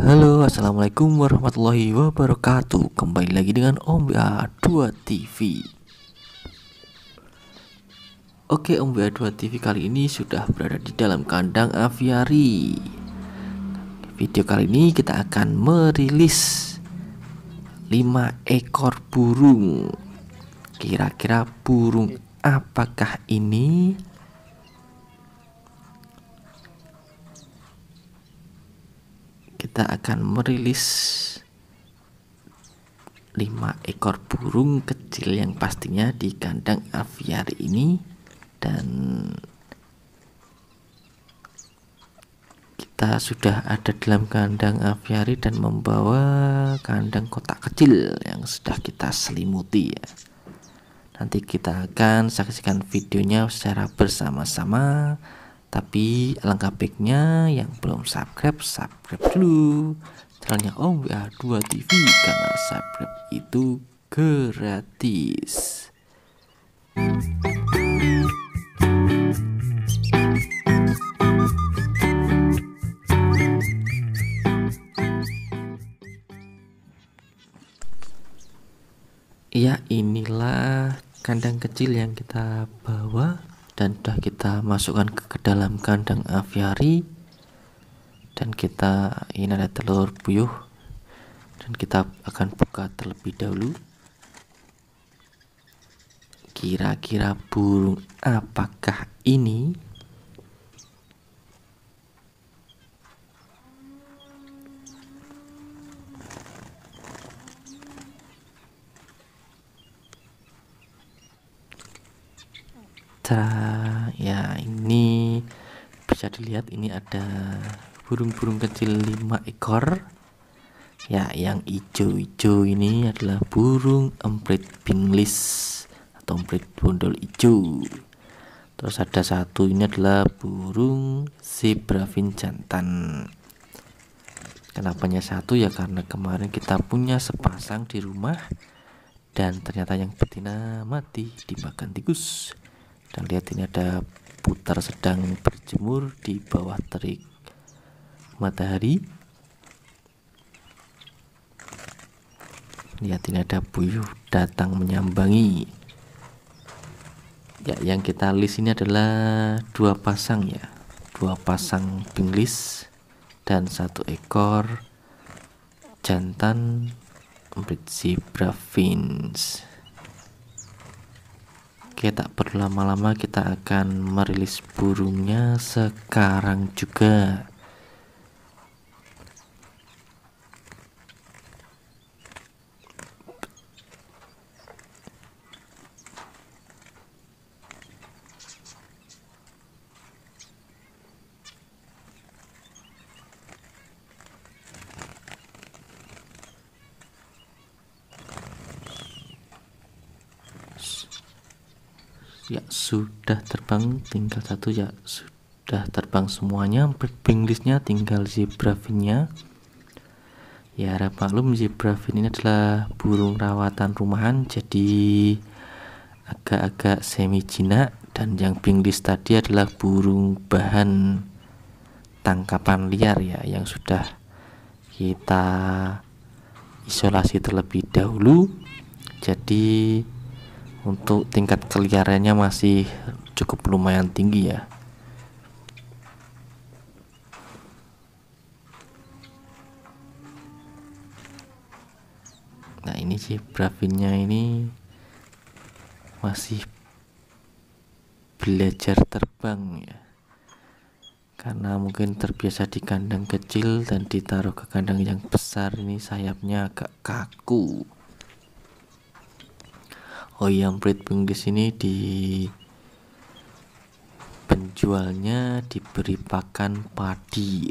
Halo, assalamualaikum warahmatullahi wabarakatuh. Kembali lagi dengan Om BA2 TV. Oke, Om BA2 TV kali ini sudah berada di dalam kandang aviari. Video kali ini kita akan merilis 5 ekor burung. Kira-kira burung apakah ini? kita akan merilis 5 ekor burung kecil yang pastinya di kandang aviari ini dan kita sudah ada dalam kandang aviari dan membawa kandang kotak kecil yang sudah kita selimuti ya nanti kita akan saksikan videonya secara bersama-sama tapi alangkah baiknya yang belum subscribe, subscribe dulu. Channelnya Om WA2 TV karena subscribe itu gratis. Ya inilah kandang kecil yang kita bawa dan sudah kita masukkan ke, ke dalam kandang aviari dan kita ini ada telur puyuh dan kita akan buka terlebih dahulu kira-kira burung apakah ini ya ini bisa dilihat ini ada burung-burung kecil lima ekor ya yang hijau-hijau ini adalah burung emprit binglis atau emprit bondol hijau terus ada satu ini adalah burung zebra jantan kenapanya satu ya karena kemarin kita punya sepasang di rumah dan ternyata yang betina mati dimakan tikus dan lihat ini ada putar sedang berjemur di bawah terik matahari lihat ini ada puyuh datang menyambangi ya yang kita list ini adalah dua pasang ya dua pasang pinglis dan satu ekor jantan zebra fins Oke, tak perlu lama lama kita akan merilis burungnya sekarang juga. ya sudah terbang tinggal satu ya sudah terbang semuanya Benglisnya tinggal zebra zebrafinnya ya harap maklum zebrafin ini adalah burung rawatan rumahan jadi agak-agak semi jinak dan yang Benglis tadi adalah burung bahan tangkapan liar ya yang sudah kita isolasi terlebih dahulu jadi untuk tingkat keliarannya masih cukup lumayan tinggi ya nah ini sih bravinnya ini masih belajar terbang ya karena mungkin terbiasa di kandang kecil dan ditaruh ke kandang yang besar ini sayapnya agak kaku Oh yang Breed Bengkis ini di penjualnya diberi pakan padi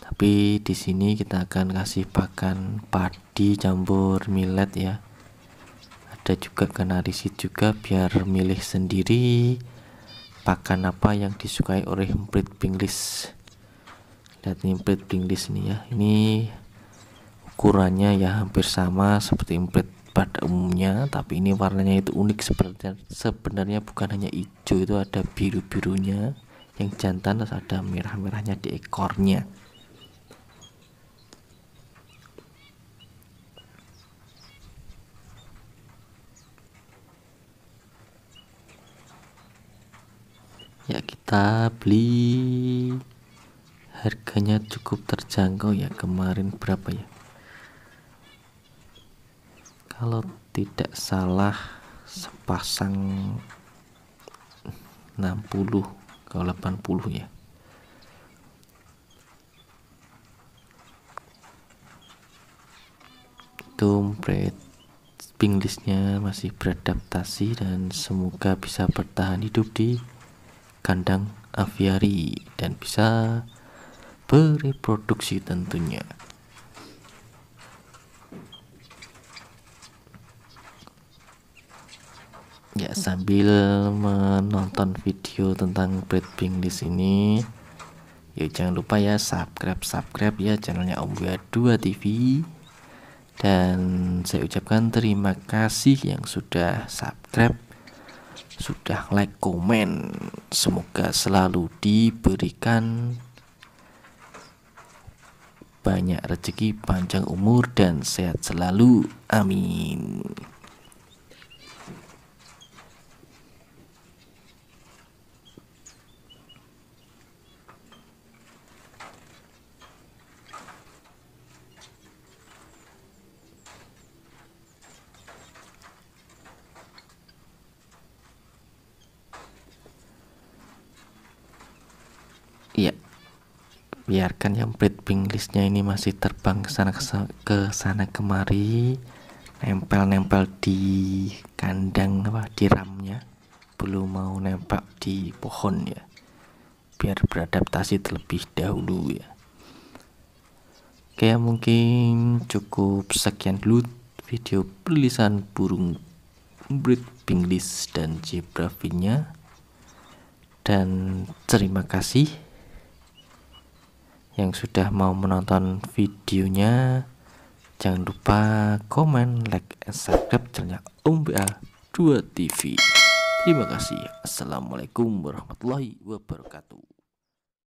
tapi di sini kita akan kasih pakan padi campur millet ya ada juga kenari seed juga biar milih sendiri pakan apa yang disukai oleh breed English lihat nih breed English nih ya ini ukurannya ya hampir sama seperti breed pada umumnya tapi ini warnanya itu unik sebenarnya sebenarnya bukan hanya hijau itu ada biru-birunya yang jantan terus ada merah-merahnya di ekornya ya kita beli harganya cukup terjangkau ya kemarin berapa ya kalau tidak salah sepasang 60 ke 80 ya itu listnya masih beradaptasi dan semoga bisa bertahan hidup di kandang aviari dan bisa bereproduksi tentunya ya sambil menonton video tentang breadbing di sini ya jangan lupa ya subscribe subscribe ya channelnya Om Buya 2 TV dan saya ucapkan terima kasih yang sudah subscribe sudah like komen semoga selalu diberikan banyak rezeki panjang umur dan sehat selalu amin biarkan yang breed pinglishnya ini masih terbang ke sana ke sana kemari nempel-nempel di kandang apa di ramnya belum mau nempel di pohon ya biar beradaptasi terlebih dahulu ya oke mungkin cukup sekian dulu video perilisan burung breed pinglish dan zebra dan terima kasih yang sudah mau menonton videonya jangan lupa komen like and subscribe channelnya Om BA2 TV terima kasih assalamualaikum warahmatullahi wabarakatuh